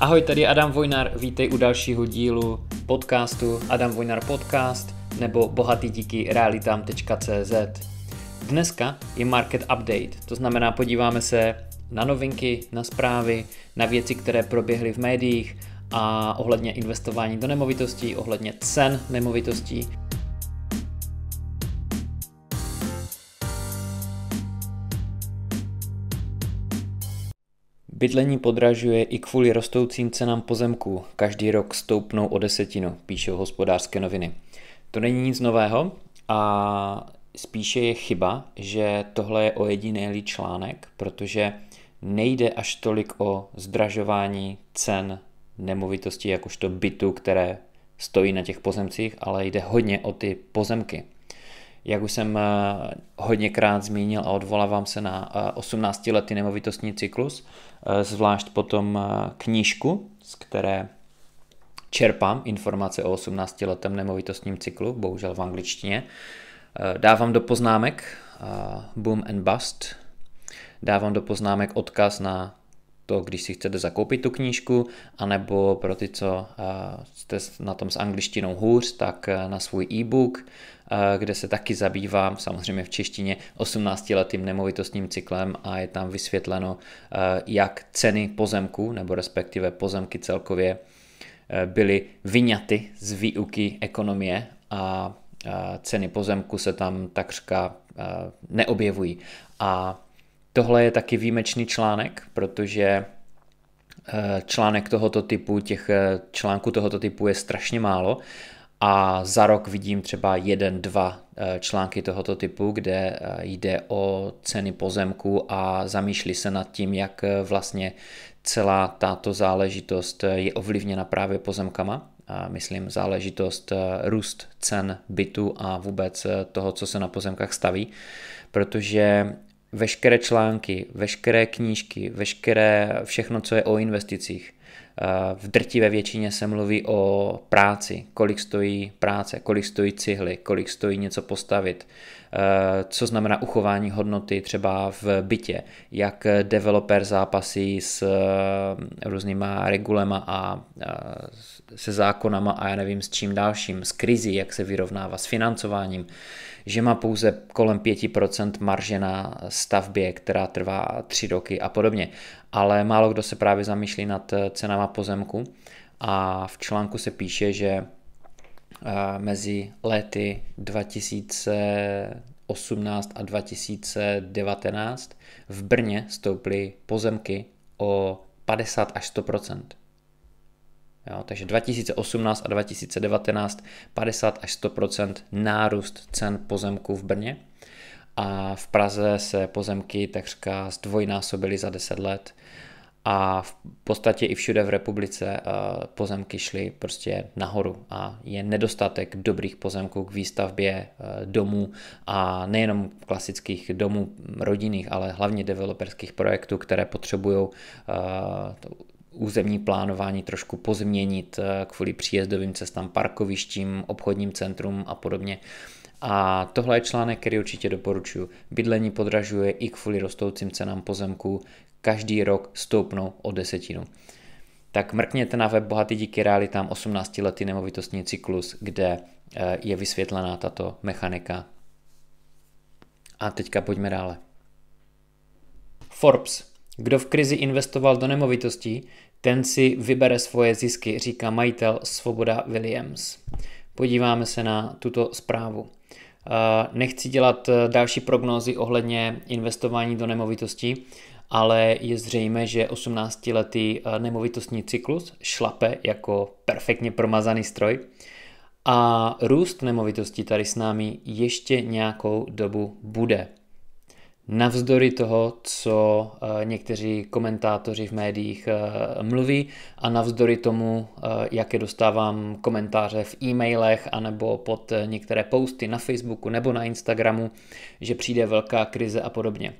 Ahoj, tady Adam Vojnar, vítej u dalšího dílu podcastu Adam Vojnar Podcast nebo bohatý díky realitám.cz. Dneska je market update, to znamená podíváme se na novinky, na zprávy, na věci, které proběhly v médiích a ohledně investování do nemovitostí, ohledně cen nemovitostí. Bydlení podražuje i kvůli rostoucím cenám pozemků. Každý rok stoupnou o desetinu, píšou hospodářské noviny. To není nic nového a spíše je chyba, že tohle je ojedinělý článek, protože nejde až tolik o zdražování cen nemovitosti, jakožto bytu, které stojí na těch pozemcích, ale jde hodně o ty pozemky. Jak už jsem eh, hodněkrát zmínil a odvolávám se na 18-letý eh, nemovitostní cyklus, eh, zvlášť potom knížku, z které čerpám informace o 18-letém nemovitostním cyklu, bohužel v angličtině. Dávám do poznámek Boom and Bust, dávám do poznámek odkaz na to, když si chcete zakoupit tu knížku, anebo pro ty, co eh, jste na tom s angličtinou hůř, tak eh, na svůj e-book, eh, kde se taky zabývám, samozřejmě v češtině, 18-letým nemovitostním cyklem a je tam vysvětleno, jak ceny pozemků, nebo respektive pozemky celkově, byly vyňaty z výuky ekonomie a ceny pozemku se tam takřka neobjevují. A Tohle je taky výjimečný článek, protože eh, článek tohoto typu, těch eh, článků tohoto typu je strašně málo a za rok vidím třeba jeden, dva eh, články tohoto typu, kde jde o ceny pozemku a zamýšlí se nad tím, jak vlastně celá tato záležitost je ovlivněna právě pozemkama. A myslím záležitost růst cen bytu a vůbec toho, co se na pozemkách staví, protože veškeré články, veškeré knížky, veškeré všechno, co je o investicích. Eh, v drtivé většině se mluví o práci, kolik stojí práce, kolik stojí cihly, kolik stojí něco postavit, eh, co znamená uchování hodnoty třeba v bytě, jak developer zápasí s eh, různýma regulema a se zákonama a já nevím s čím dalším, s krizi, jak se vyrovnává s financováním, že má pouze kolem 5% marže na stavbě, která trvá 3 roky a podobně. Ale málo kdo se právě zamýšlí nad eh, cenama pozemku a v článku se píše, že eh, mezi lety 2018 a 2019 v Brně stouply pozemky o 50 až 100 Jo, takže 2018 a 2019 50 až 100 nárůst cen pozemků v Brně a v Praze se pozemky takřka zdvojnásobily za 10 let a v podstatě i všude v republice eh, pozemky šly prostě nahoru a je nedostatek dobrých pozemků k výstavbě eh, domů a nejenom klasických domů rodinných, ale hlavně developerských projektů, které potřebují eh, územní plánování trošku pozměnit eh, kvůli příjezdovým cestám, parkovištím, obchodním centrum a podobně. A tohle je článek, který určitě doporučuji. Bydlení podražuje i kvůli rostoucím cenám pozemků. Každý rok stoupnou o desetinu. Tak mrkněte na web Bohatý díky realitám 18 lety nemovitostní cyklus, kde eh, je vysvětlená tato mechanika. A teďka pojďme dále. Forbes kdo v krizi investoval do nemovitostí, ten si vybere svoje zisky, říká majitel Svoboda Williams. Podíváme se na tuto zprávu. Eh, nechci dělat eh, další prognózy ohledně investování do nemovitostí, ale je zřejmé, že 18-letý eh, nemovitostní cyklus šlape jako perfektně promazaný stroj a růst nemovitostí tady s námi ještě nějakou dobu bude navzdory toho, co eh, někteří komentátoři v médiích eh, mluví a navzdory tomu, eh, jaké dostávám komentáře v e-mailech anebo pod některé posty na Facebooku nebo na Instagramu, že přijde velká krize a podobně.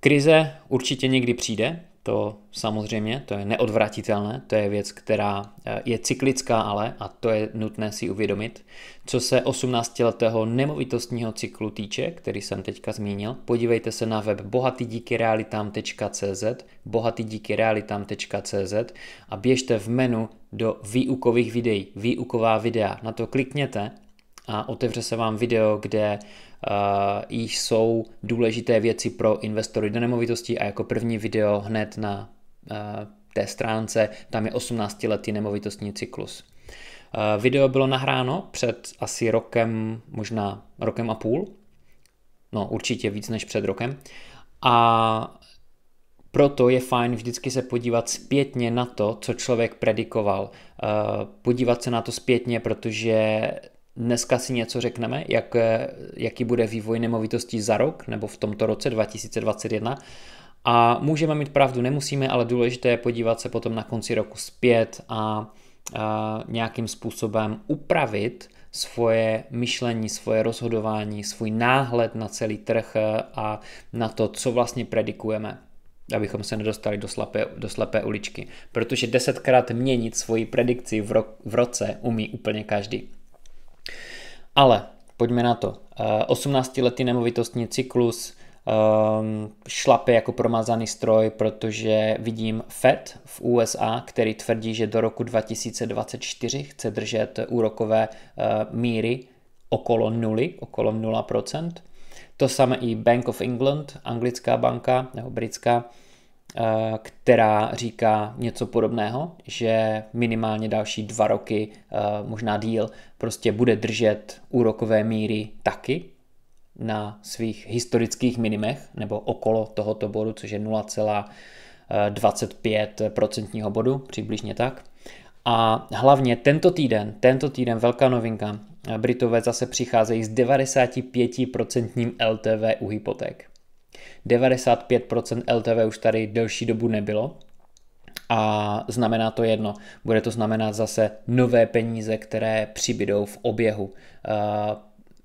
Krize určitě někdy přijde, to samozřejmě, to je neodvratitelné, to je věc, která eh, je cyklická ale, a to je nutné si uvědomit. Co se 18-letého nemovitostního cyklu týče, který jsem teďka zmínil, podívejte se na web bohatydíkyrealitám.cz bohatydíkyrealitám.cz a běžte v menu do výukových videí, výuková videa. Na to klikněte a otevře se vám video, kde uh, jsou důležité věci pro investory do nemovitostí a jako první video hned na uh, té stránce tam je 18-letý nemovitostní cyklus. Uh, video bylo nahráno před asi rokem, možná rokem a půl, no určitě víc než před rokem a proto je fajn vždycky se podívat zpětně na to, co člověk predikoval. Podívat se na to zpětně, protože Dneska si něco řekneme, jak, eh, jaký bude vývoj nemovitostí za rok nebo v tomto roce 2021. A můžeme mít pravdu, nemusíme, ale důležité je podívat se potom na konci roku zpět a, a nějakým způsobem upravit svoje myšlení, svoje rozhodování, svůj náhled na celý trh eh, a na to, co vlastně predikujeme abychom se nedostali do slepé, do slepé uličky. Protože desetkrát měnit svoji predikci v, ro, v roce umí úplně každý. Ale pojďme na to. 18-letý eh, nemovitostní cyklus ehm, šlape jako promazaný stroj, protože vidím Fed v USA, který tvrdí, že do roku 2024 chce držet úrokové eh, míry okolo nuly, okolo 0%. To samé i Bank of England, anglická banka nebo britská, Eh, která říká něco podobného, že minimálně další dva roky, eh, možná díl, prostě bude držet úrokové míry taky na svých historických minimech nebo okolo tohoto bodu, což je 0,25% bodu, přibližně tak. A hlavně tento týden, tento týden velká novinka, eh, Britové zase přicházejí s 95% LTV u hypoték. 95% LTV už tady delší dobu nebylo, a znamená to jedno. Bude to znamenat zase nové peníze, které přibydou v oběhu. Eh,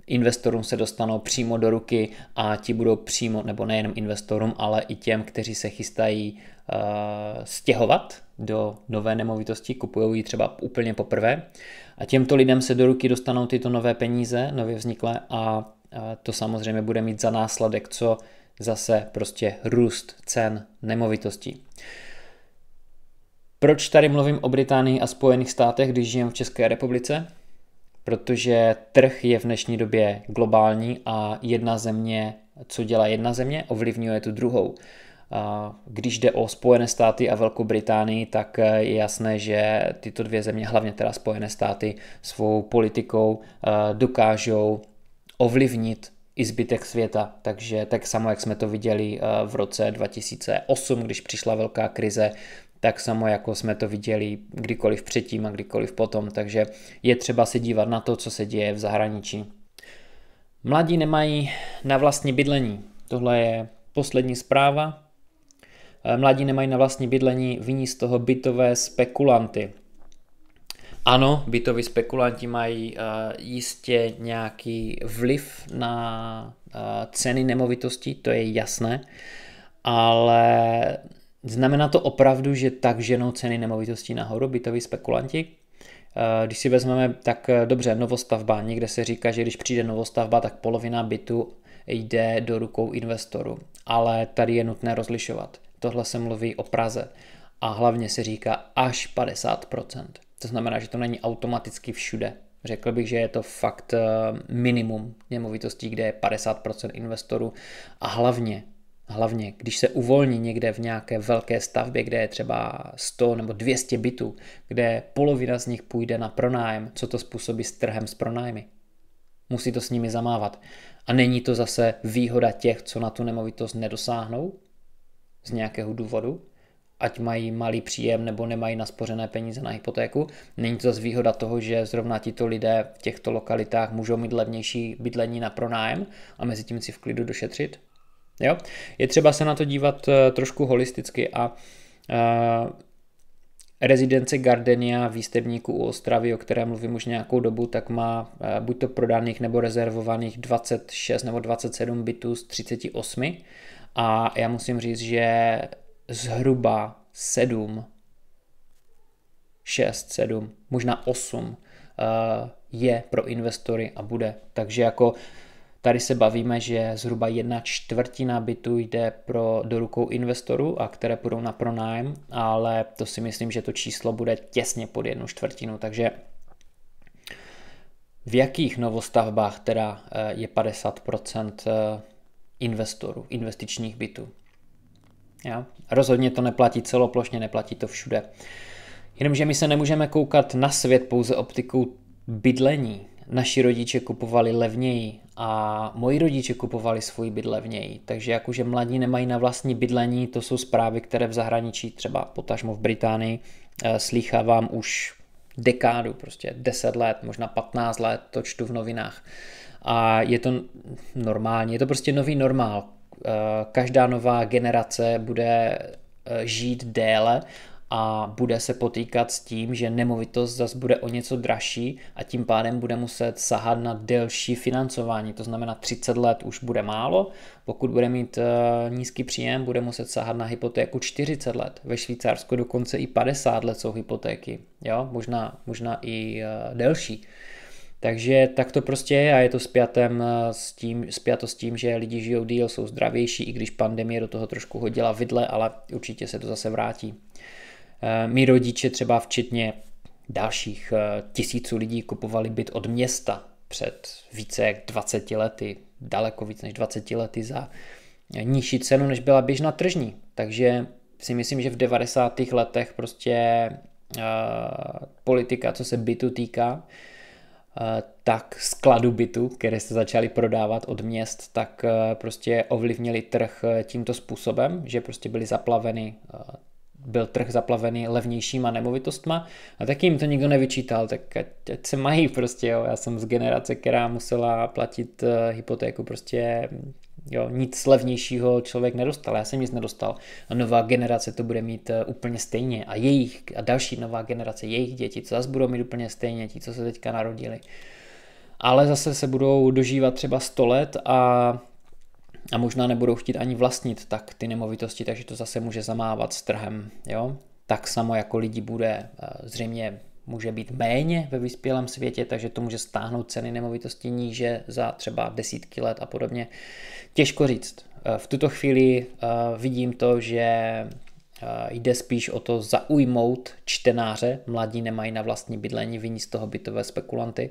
investorům se dostanou přímo do ruky a ti budou přímo, nebo nejenom investorům, ale i těm, kteří se chystají eh, stěhovat do nové nemovitosti, kupují ji třeba úplně poprvé. A těmto lidem se do ruky dostanou tyto nové peníze, nově vzniklé, a eh, to samozřejmě bude mít za následek co zase prostě růst cen nemovitostí. Proč tady mluvím o Británii a Spojených státech, když žijem v České republice? Protože trh je v dnešní době globální a jedna země, co dělá jedna země, ovlivňuje tu druhou. Když jde o Spojené státy a Velkou Británii, tak je jasné, že tyto dvě země, hlavně teda Spojené státy, svou politikou eh, dokážou ovlivnit i zbytek světa. Takže tak samo, jak jsme to viděli eh, v roce 2008, když přišla velká krize, tak samo jako jsme to viděli kdykoliv předtím a kdykoliv potom. Takže je třeba se dívat na to, co se děje v zahraničí. Mladí nemají na vlastní bydlení. Tohle je poslední zpráva. Eh, mladí nemají na vlastní bydlení, viní z toho bytové spekulanty. Ano, bytoví spekulanti mají uh, jistě nějaký vliv na uh, ceny nemovitostí, to je jasné, ale znamená to opravdu, že tak ženou ceny nemovitostí nahoru bytoví spekulanti? Uh, když si vezmeme, tak dobře, novostavba, někde se říká, že když přijde novostavba, tak polovina bytu jde do rukou investoru, ale tady je nutné rozlišovat. Tohle se mluví o Praze a hlavně se říká až 50%. To znamená, že to není automaticky všude. Řekl bych, že je to fakt eh, minimum nemovitostí, kde je 50% investorů a hlavně Hlavně, když se uvolní někde v nějaké velké stavbě, kde je třeba 100 nebo 200 bytů, kde polovina z nich půjde na pronájem, co to způsobí s trhem s pronájmy? Musí to s nimi zamávat. A není to zase výhoda těch, co na tu nemovitost nedosáhnou? Z nějakého důvodu? ať mají malý příjem nebo nemají naspořené peníze na hypotéku. Není to zase výhoda toho, že zrovna tito lidé v těchto lokalitách můžou mít levnější bydlení na pronájem a mezi tím si v klidu došetřit. Jo? Je třeba se na to dívat eh, trošku holisticky a uh, rezidence Gardenia výstebníku u Ostravy, o které mluvím už nějakou dobu, tak má eh, buď to prodaných nebo rezervovaných 26 nebo 27 bytů z 38. A já musím říct, že zhruba 7, 6, 7, možná 8 eh, je pro investory a bude. Takže jako tady se bavíme, že zhruba jedna čtvrtina bytu jde pro, do rukou investorů a které půjdou na pronájem, ale to si myslím, že to číslo bude těsně pod jednu čtvrtinu, takže v jakých novostavbách teda eh, je 50% eh, investorů, investičních bytů? Ja? Rozhodně to neplatí celoplošně, neplatí to všude. Jenomže my se nemůžeme koukat na svět pouze optikou bydlení. Naši rodiče kupovali levněji a moji rodiče kupovali svůj byt levněji. Takže jak už je mladí nemají na vlastní bydlení, to jsou zprávy, které v zahraničí, třeba potažmo v Británii, eh, slýchávám už dekádu, prostě 10 let, možná 15 let, to čtu v novinách. A je to normální, je to prostě nový normál. Eh, každá nová generace bude eh, žít déle a bude se potýkat s tím, že nemovitost zase bude o něco dražší a tím pádem bude muset sahat na delší financování. To znamená 30 let už bude málo, pokud bude mít eh, nízký příjem, bude muset sahat na hypotéku 40 let. Ve Švýcarsku dokonce i 50 let jsou hypotéky, jo? Možná, možná i delší. Takže tak to prostě je a je to spjatem eh, s tím, spjato s tím, že lidi žijou díl, jsou zdravější, i když pandemie do toho trošku hodila vidle, ale určitě se to zase vrátí. Eh, Mí rodiče třeba včetně dalších eh, tisíců lidí kupovali byt od města před více jak 20 lety, daleko víc než 20 lety za nižší cenu, než byla běžná tržní. Takže si myslím, že v 90. letech prostě uh, politika, co se bytu týká, Eh, tak skladu bytu, které se začaly prodávat od měst, tak eh, prostě ovlivnili trh eh, tímto způsobem, že prostě byly zaplaveny byl trh zaplavený levnějšíma nemovitostma a taky jim to nikdo nevyčítal, tak ať, ať se mají prostě, jo. Já jsem z generace, která musela platit uh, hypotéku prostě Jo, nic levnějšího člověk nedostal, já jsem nic nedostal. A nová generace to bude mít eh, úplně stejně. A jejich a další nová generace, jejich děti, co zase budou mít úplně stejně, ti, co se teďka narodili. Ale zase se budou dožívat třeba 100 let a a možná nebudou chtít ani vlastnit tak ty nemovitosti, takže to zase může zamávat s trhem. Jo? Tak samo jako lidi bude eh, zřejmě může být méně ve vyspělém světě, takže to může stáhnout ceny nemovitosti níže za třeba desítky let a podobně. Těžko říct. Eh, v tuto chvíli eh, vidím to, že jde spíš o to zaujmout čtenáře. Mladí nemají na vlastní bydlení, vyní z toho bytové spekulanty.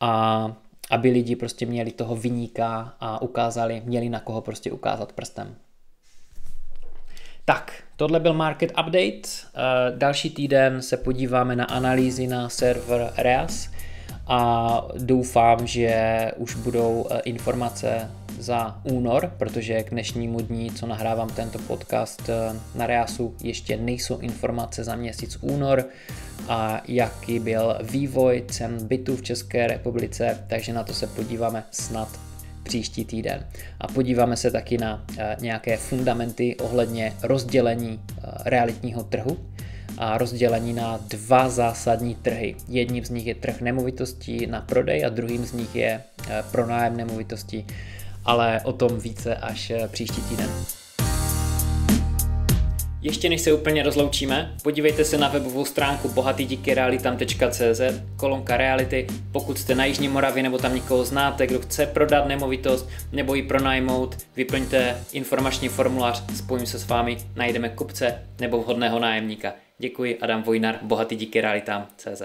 A aby lidi prostě měli toho vyníka a ukázali, měli na koho prostě ukázat prstem. Tak, tohle byl market update. Eh, další týden se podíváme na analýzy na server Reas a doufám, že už budou eh, informace za únor, protože k dnešnímu dní, co nahrávám tento podcast eh, na Reasu, ještě nejsou informace za měsíc únor a jaký byl vývoj cen bytů v České republice, takže na to se podíváme snad příští týden. A podíváme se taky na eh, nějaké fundamenty ohledně rozdělení eh, realitního trhu a rozdělení na dva zásadní trhy. Jedním z nich je trh nemovitostí na prodej a druhým z nich je pronájem nemovitostí ale o tom více až eh, příští týden. Ještě než se úplně rozloučíme, podívejte se na webovou stránku bohatydíkyrealitam.cz, kolonka reality. Pokud jste na Jižní Moravě nebo tam někoho znáte, kdo chce prodat nemovitost nebo ji pronajmout, vyplňte informační formulář, spojím se s vámi, najdeme kupce nebo vhodného nájemníka. Děkuji, Adam Vojnar, bohatydíkyrealitam.cz.